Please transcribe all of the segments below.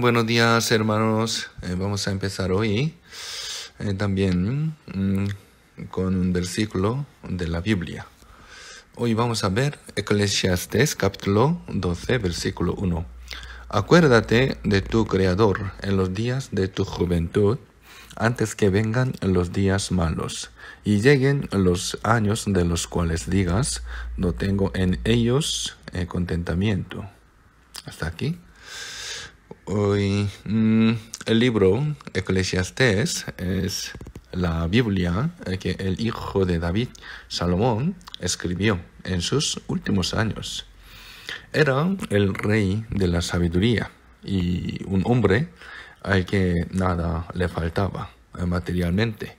buenos días hermanos. Eh, vamos a empezar hoy eh, también mm, con un versículo de la Biblia. Hoy vamos a ver Eclesiastes capítulo 12, versículo 1. Acuérdate de tu Creador en los días de tu juventud, antes que vengan los días malos y lleguen los años de los cuales digas, no tengo en ellos eh, contentamiento. Hasta aquí. Hoy mm, el libro Eclesiastes es la Biblia eh, que el hijo de David, Salomón, escribió en sus últimos años. Era el rey de la sabiduría y un hombre al que nada le faltaba eh, materialmente.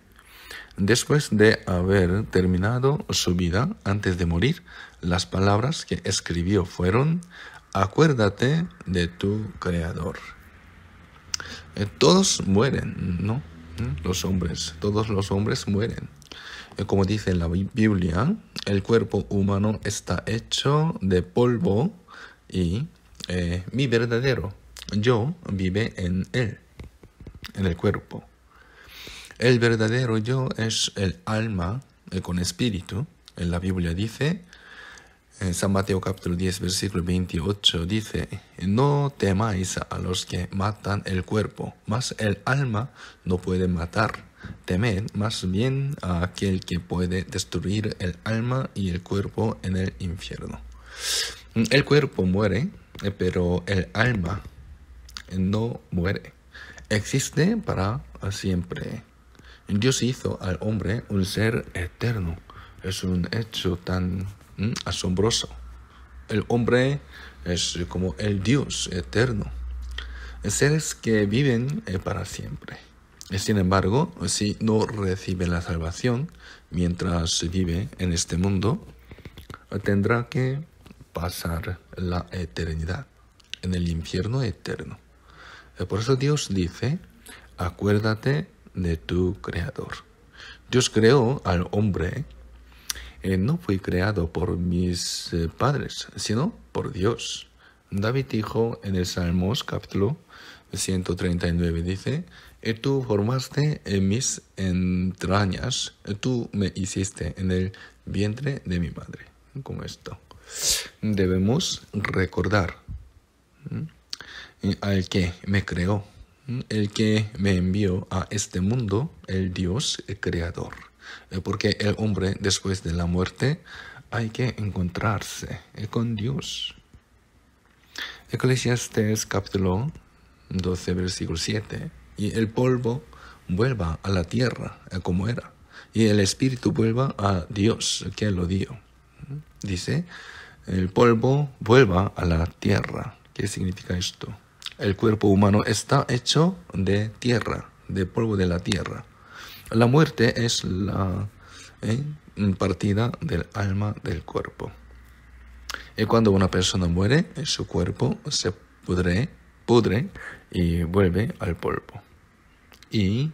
Después de haber terminado su vida antes de morir, las palabras que escribió fueron acuérdate de tu creador. Eh, todos mueren, ¿no? ¿Eh? Los hombres, todos los hombres mueren. Eh, como dice la Biblia, el cuerpo humano está hecho de polvo y mi verdadero yo vive en él, en el cuerpo. El verdadero yo es el alma con espíritu. En la Biblia dice, en eh, San Mateo capítulo 10, versículo 28 dice, No temáis a los que matan el cuerpo, mas el alma no puede matar. Temed más bien a aquel que puede destruir el alma y el cuerpo en el infierno. El cuerpo muere, eh, pero el alma no muere. Existe para siempre. Dios hizo al hombre un ser eterno. Es un hecho tan Asombroso. El hombre es como el Dios eterno. Seres que viven eh, para siempre. Sin embargo, si no recibe la salvación mientras vive en este mundo, tendrá que pasar la eternidad en el infierno eterno. Eh, por eso Dios dice, acuérdate de tu creador. Dios creó al hombre eh, no fui creado por mis eh, padres, sino por Dios. David dijo en el Salmos capítulo 139, dice, eh, Tú formaste en mis entrañas, tú me hiciste en el vientre de mi madre. Como esto debemos recordar al que me creó, el que me envió a este mundo, el Dios creador. Eh, porque el hombre después de la muerte hay que encontrarse eh, con Dios. Eclesiastes capítulo 12, versículo 7. Y el polvo vuelva a la tierra eh, como era, y el espíritu vuelva a Dios que lo dio. Dice, el polvo vuelva a la tierra. ¿Qué significa esto? El cuerpo humano está hecho de tierra, de polvo de la tierra. La muerte es la eh, partida del alma del cuerpo. Y cuando una persona muere, su cuerpo se pudre, pudre y vuelve al polvo. Y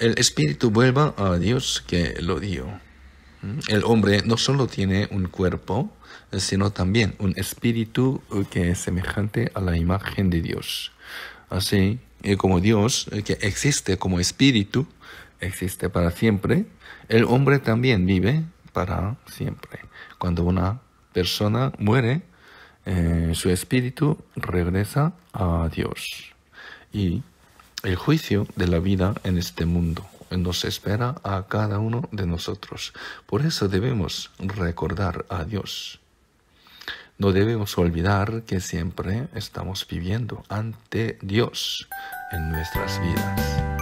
el espíritu vuelva a Dios que lo dio. Mm, el hombre no solo tiene un cuerpo, sino también un espíritu que es semejante a la imagen de Dios. Así eh, como Dios, eh, que existe como espíritu, existe para siempre, el hombre también vive para siempre. Cuando una persona muere, eh, su espíritu regresa a Dios. Y el juicio de la vida en este mundo nos espera a cada uno de nosotros. Por eso debemos recordar a Dios. No debemos olvidar que siempre estamos viviendo ante Dios en nuestras vidas.